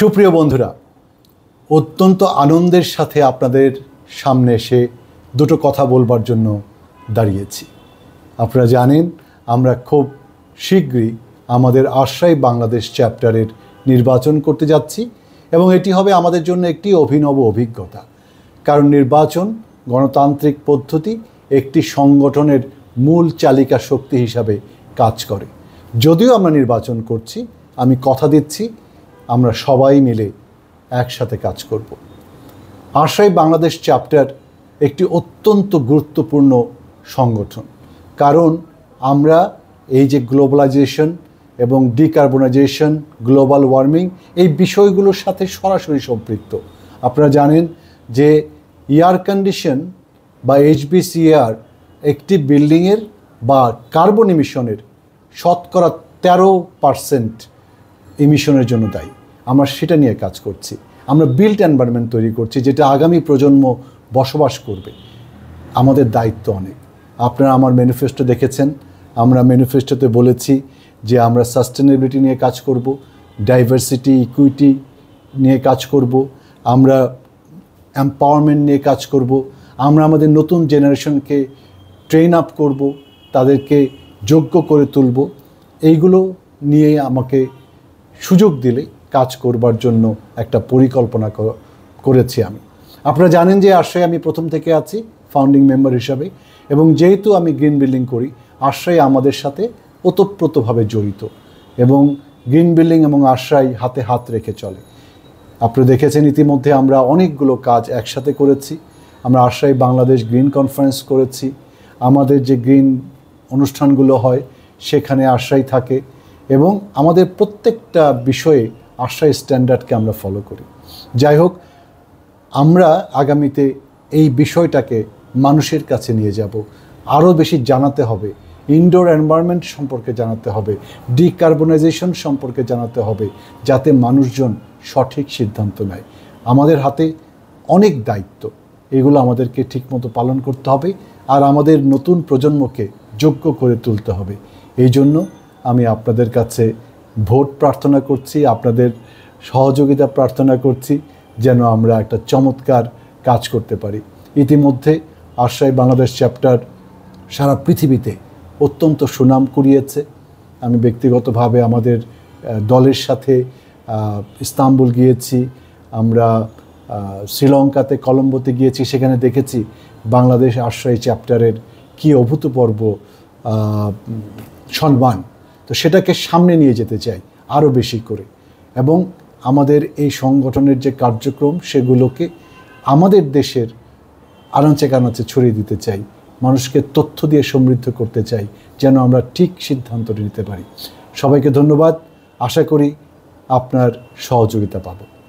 সুপ্রিয় বন্ধুরা অত্যন্ত আনন্দের সাথে আপনাদের সামনে এসে দুটো কথা বলবার জন্য দাঁড়িয়েছি আপনারা জানেন আমরা খুব শীঘ্রই আমাদের আশ্রয় বাংলাদেশ চ্যাপ্টারের নির্বাচন করতে যাচ্ছি এবং এটি হবে আমাদের জন্য একটি অভিনব অভিজ্ঞতা কারণ নির্বাচন গণতান্ত্রিক পদ্ধতি একটি সংগঠনের মূল চালিকা শক্তি হিসাবে কাজ করে যদিও আমরা নির্বাচন করছি আমি কথা দিচ্ছি আমরা সবাই মিলে একসাথে কাজ করব আশাই বাংলাদেশ চ্যাপ্টার একটি অত্যন্ত গুরুত্বপূর্ণ সংগঠন কারণ আমরা এই যে গ্লোবালাইজেশন এবং ডিকার্বনাইজেশন গ্লোবাল ওয়ার্মিং এই বিষয়গুলোর সাথে সরাসরি সম্পৃক্ত আপনারা জানেন যে এয়ার কন্ডিশন বা এইচবিসিআর একটি বিল্ডিংয়ের বা কার্বন ইমিশনের শতকরা তেরো পার্সেন্ট ইমিশনের জন্য দায়ী আমরা সেটা নিয়ে কাজ করছি আমরা বিল্ট এনভায়রনমেন্ট তৈরি করছি যেটা আগামী প্রজন্ম বসবাস করবে আমাদের দায়িত্ব অনেক আপনারা আমার ম্যানিফেস্টো দেখেছেন আমরা ম্যানিফেস্টোতে বলেছি যে আমরা সাস্টেনেবিলিটি নিয়ে কাজ করব ডাইভার্সিটি ইকুইটি নিয়ে কাজ করব আমরা এম্পাওয়ারমেন্ট নিয়ে কাজ করব আমরা আমাদের নতুন জেনারেশনকে ট্রেন আপ করব তাদেরকে যোগ্য করে তুলব এইগুলো নিয়ে আমাকে সুযোগ দিলে কাজ করবার জন্য একটা পরিকল্পনা করেছি আমি আপনারা জানেন যে আশ্রয় আমি প্রথম থেকে আছি ফাউন্ডিং মেম্বার হিসাবে এবং যেহেতু আমি গ্রিন বিল্ডিং করি আশ্রয় আমাদের সাথে ওতপ্রোতভাবে জড়িত এবং গ্রিন বিল্ডিং এবং আশ্রয় হাতে হাত রেখে চলে আপনি দেখেছেন ইতিমধ্যে আমরা অনেকগুলো কাজ একসাথে করেছি আমরা আশ্রয় বাংলাদেশ গ্রিন কনফারেন্স করেছি আমাদের যে গ্রিন অনুষ্ঠানগুলো হয় সেখানে আশ্রয় থাকে এবং আমাদের প্রত্যেকটা বিষয়ে আশা স্ট্যান্ডার্ডকে আমরা ফলো করি যাই হোক আমরা আগামীতে এই বিষয়টাকে মানুষের কাছে নিয়ে যাব আরও বেশি জানাতে হবে ইনডোর এনভায়রনমেন্ট সম্পর্কে জানাতে হবে ডিকার্বনাইজেশন সম্পর্কে জানাতে হবে যাতে মানুষজন সঠিক সিদ্ধান্ত নেয় আমাদের হাতে অনেক দায়িত্ব এগুলো আমাদেরকে ঠিকমতো পালন করতে হবে আর আমাদের নতুন প্রজন্মকে যোগ্য করে তুলতে হবে এই জন্য আমি আপনাদের কাছে ভোট প্রার্থনা করছি আপনাদের সহযোগিতা প্রার্থনা করছি যেন আমরা একটা চমৎকার কাজ করতে পারি ইতিমধ্যে আশ্রয় বাংলাদেশ চ্যাপ্টার সারা পৃথিবীতে অত্যন্ত সুনাম কুড়িয়েছে আমি ব্যক্তিগতভাবে আমাদের দলের সাথে ইস্তাম্বুল গিয়েছি আমরা শ্রীলঙ্কাতে কলম্বোতে গিয়েছি সেখানে দেখেছি বাংলাদেশ আশ্রয় চ্যাপ্টারের কী অভূতপূর্ব সম্মান তো সেটাকে সামনে নিয়ে যেতে চাই আরও বেশি করে এবং আমাদের এই সংগঠনের যে কার্যক্রম সেগুলোকে আমাদের দেশের আনাচে কানাচে ছড়িয়ে দিতে চাই মানুষকে তথ্য দিয়ে সমৃদ্ধ করতে চাই যেন আমরা ঠিক সিদ্ধান্ত নিতে পারি সবাইকে ধন্যবাদ আশা করি আপনার সহযোগিতা পাবো